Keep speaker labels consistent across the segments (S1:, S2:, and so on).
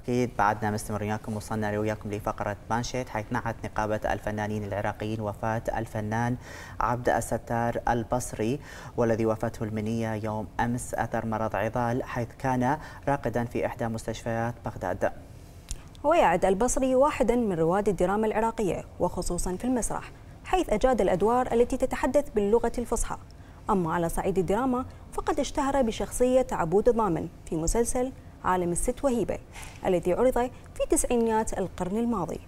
S1: أكيد بعدنا مستمرين وياكم وصلنا وياكم لفقرة بانشيت حيث نعت نقابة الفنانين العراقيين وفاة الفنان عبد الستار البصري والذي وفاته المنية يوم أمس أثر مرض عضال حيث كان راقدا في إحدى مستشفيات بغداد
S2: ويعد البصري واحدا من رواد الدراما العراقية وخصوصا في المسرح حيث أجاد الأدوار التي تتحدث باللغة الفصحى أما على صعيد الدراما فقد اشتهر بشخصية عبود الضامن في مسلسل عالم الست وهيبة الذي عرض في تسعينيات القرن الماضي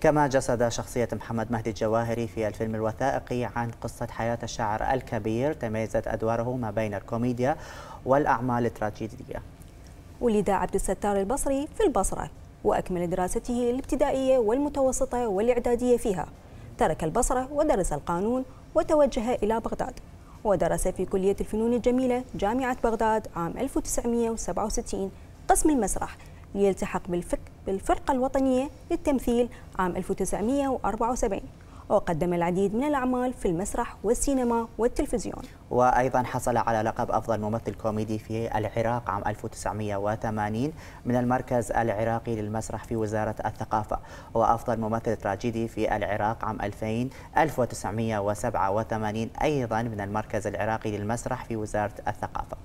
S1: كما جسد شخصية محمد مهدي الجواهري في الفيلم الوثائقي عن قصة حياة الشاعر الكبير تميزت أدواره ما بين الكوميديا والأعمال التراجيدية
S2: ولد عبد الستار البصري في البصرة وأكمل دراسته الابتدائية والمتوسطة والإعدادية فيها ترك البصرة ودرس القانون وتوجه إلى بغداد ودرس في كلية الفنون الجميلة جامعة بغداد عام 1967 قسم المسرح ليلتحق بالفرقة الوطنية للتمثيل عام 1974 وقدم العديد من الأعمال في المسرح والسينما والتلفزيون
S1: وأيضا حصل على لقب أفضل ممثل كوميدي في العراق عام 1980 من المركز العراقي للمسرح في وزارة الثقافة وأفضل ممثل تراجيدي في العراق عام 2000 1987 أيضا من المركز العراقي للمسرح في وزارة الثقافة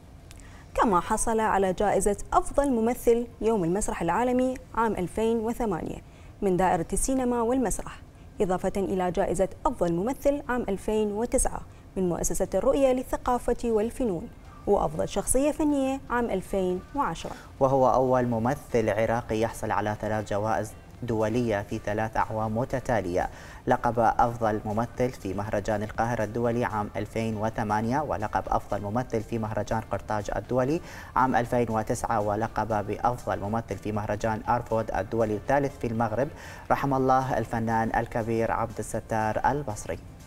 S2: كما حصل على جائزة أفضل ممثل يوم المسرح العالمي عام 2008 من دائرة السينما والمسرح إضافة إلى جائزة أفضل ممثل عام 2009 من مؤسسة الرؤية للثقافة والفنون وأفضل شخصية فنية عام 2010
S1: وهو أول ممثل عراقي يحصل على ثلاث جوائز دولية في ثلاث أعوام متتالية لقب أفضل ممثل في مهرجان القاهرة الدولي عام 2008 ولقب أفضل ممثل في مهرجان قرطاج الدولي عام 2009 ولقب بأفضل ممثل في مهرجان أرفود الدولي الثالث في المغرب رحم الله الفنان الكبير عبد الستار البصري